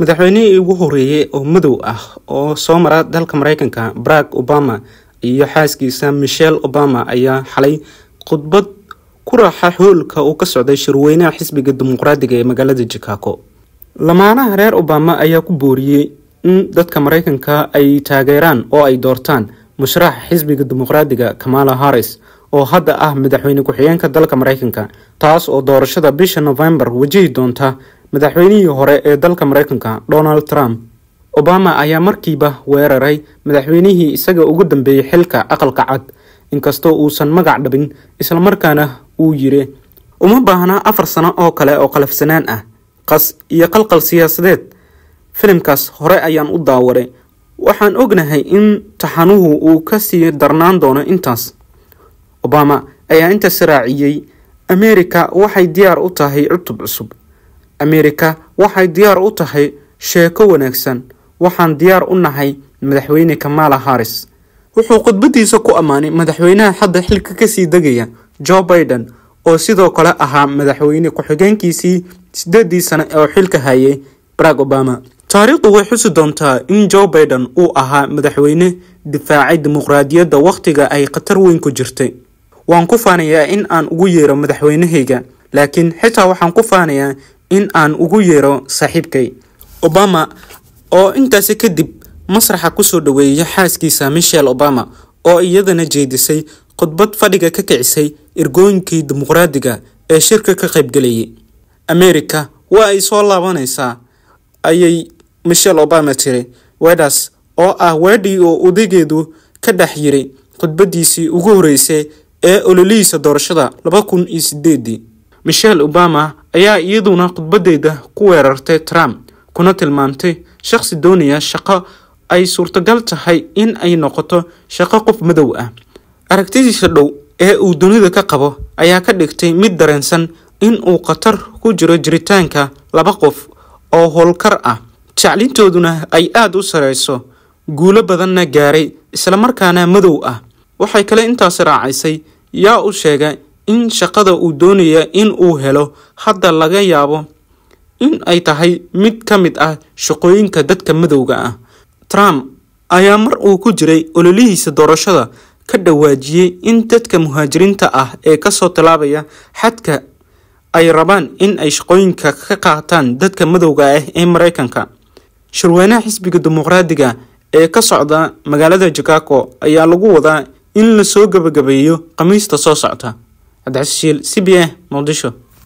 madaxweynihii ugu horeeyey oo madow ah oo soo mara dalka mareykanka barack obama iyo xaaskiisa michel obama ayaa xalay khudbad ku raaxa hoolka uu ka socday shirweynaha xisbiga dimuqraadiga ee magaalada chicago lamaanaha reer obama ayaa ku booriyey in dadka mareykanka ay taageeraan oo ay doortaan musharaxa xisbiga dimuqraadiga kamala harris oo hadda ah madaxweyne ku-xigeenka dalka mareykanka taas oo doorashada bisha novembar wajihi doonta madaxweynihii hore ee dalka maraykanka donald trump obama ayaa markiiba weeraray madaxweynihii isaga ugu dambeeyey xilka aqalka cad inkastoo uusan magac dhabin islamarkaana uu yiri uma baahna afar sano oo kale oo qalafsanaan ah qas iyo qalqal siyaasadeed filimkaas hore ayaan u daawaday waxaan ognahay in taxanuhu uu ka sii darnaan doono intaas obama ayaa intaas raaciyey ameerika waxay diyaar u tahay cutub cusub ameerika waxay diyaar u tahay sheeko wanaagsan waxaan diyaar u nahay madaxweyne kamala haris wuxuu khudbadiisa ku ammaanay madaxweynaha hadda xilka kasii degaya jo biden oo sidoo kale ahaa madaxweyne ku-xigeenkiisii sideedii sane oo xilka hayay barack obama taariikhdu way xusi doontaa in jo biden uu ahaa madaxweyne difaacay dimuqraadiyadda wakhtiga ay khatar weyn ku jirtay waan ku faanayaa in aan ugu yeero madaxweynahayga laakiin xitaa waxaan ku faanayaa in aan ugu yeero saaxiibkay obama oo intaasi kadib masraxa kusoo dhoweeya xaaskiisa michel obama oo iyadana jeedisay khudbad fadhiga ka kicisay ergooyinkii dimuqraadiga ee shirka ka qaybgelayay amerika waa ay soo laabanaysaa ayay michel obama tiri wedas oo ah weedhii oo odaygeedu ka dhex yiray khudbadiisii ugu horreysay ee ololihiisa doorashada laba kun iyo sideedii michel obama ayaa iyaduna khudbadeeda ku weerartay trump kuna tilmaantay shaqsi doonaya shaqo ay suurtagal tahay in ay noqoto shaqo qof madow ah aragtidiisa dhow ee uu dunida ka qabo ayaa ka dhigtay mid dareensan in uu khatar ku jiro jiritaanka laba qof oo howlkar ah jaclintooduna ay aada u sareyso guulo badanna gaaray islamarkaana madow ah waxay kale intaas raacaysay yaa u sheegay in shaqada uu doonaya in uu helo hadda laga yaabo in ay tahay mid ka mid ah shaqooyinka dadka madowga ah trump ayaa mar uu ku jiray ololihiisa doorashada ka dhawaajiyey in dadka muhaajiriinta ah ee kasoo tallaabaya xadka ay rabaan in ay shaqooyinka ka qaataan dadka madowga ah ee maraykanka shirweynaha xisbiga dimuqraadiga ee ka socda magaalada chicago ayaa lagu wadaa in la soo gabagabeeyo khamiista soo socta هذا الشيء سيبيه مقدشو